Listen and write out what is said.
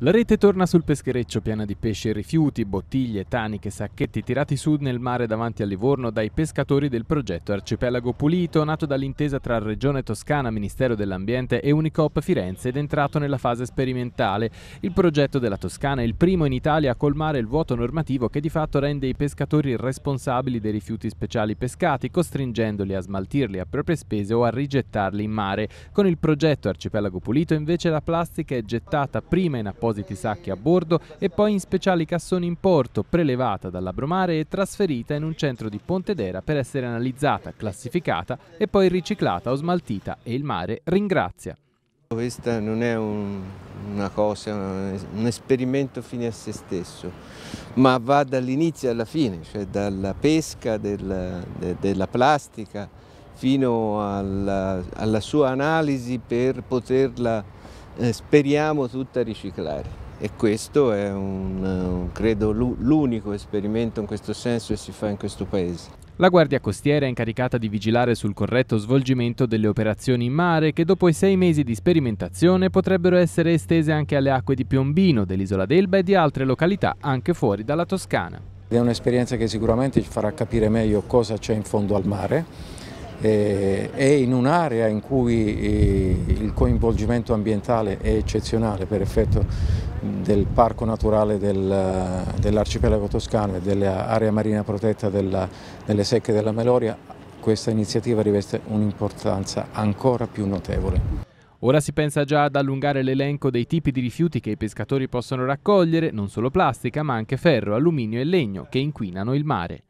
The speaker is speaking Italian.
La rete torna sul peschereccio piena di pesce e rifiuti, bottiglie, taniche, sacchetti tirati su nel mare davanti a Livorno dai pescatori del progetto Arcipelago Pulito, nato dall'intesa tra Regione Toscana, Ministero dell'Ambiente e Unicop Firenze ed entrato nella fase sperimentale. Il progetto della Toscana è il primo in Italia a colmare il vuoto normativo che di fatto rende i pescatori responsabili dei rifiuti speciali pescati, costringendoli a smaltirli a proprie spese o a rigettarli in mare. Con il progetto Arcipelago Pulito invece la plastica è gettata prima in appoggio appositi sacchi a bordo e poi in speciali cassoni in porto, prelevata dall'Abromare e trasferita in un centro di Pontedera per essere analizzata, classificata e poi riciclata o smaltita e il mare ringrazia. Questa non è un, una cosa, un esperimento fine a se stesso, ma va dall'inizio alla fine, cioè dalla pesca della, de, della plastica fino alla, alla, sua analisi per poterla eh, speriamo tutta riciclare e questo è un, credo l'unico esperimento in questo senso che si fa in questo paese. La Guardia Costiera è incaricata di vigilare sul corretto svolgimento delle operazioni in mare che dopo i sei mesi di sperimentazione potrebbero essere estese anche alle acque di Piombino, dell'isola d'Elba e di altre località anche fuori dalla Toscana. È un'esperienza che sicuramente ci farà capire meglio cosa c'è in fondo al mare è eh, in un'area in cui eh, il coinvolgimento ambientale è eccezionale per effetto del parco naturale del, eh, dell'arcipelago toscano e dell'area marina protetta della, delle secche della Meloria, questa iniziativa riveste un'importanza ancora più notevole. Ora si pensa già ad allungare l'elenco dei tipi di rifiuti che i pescatori possono raccogliere, non solo plastica ma anche ferro, alluminio e legno che inquinano il mare.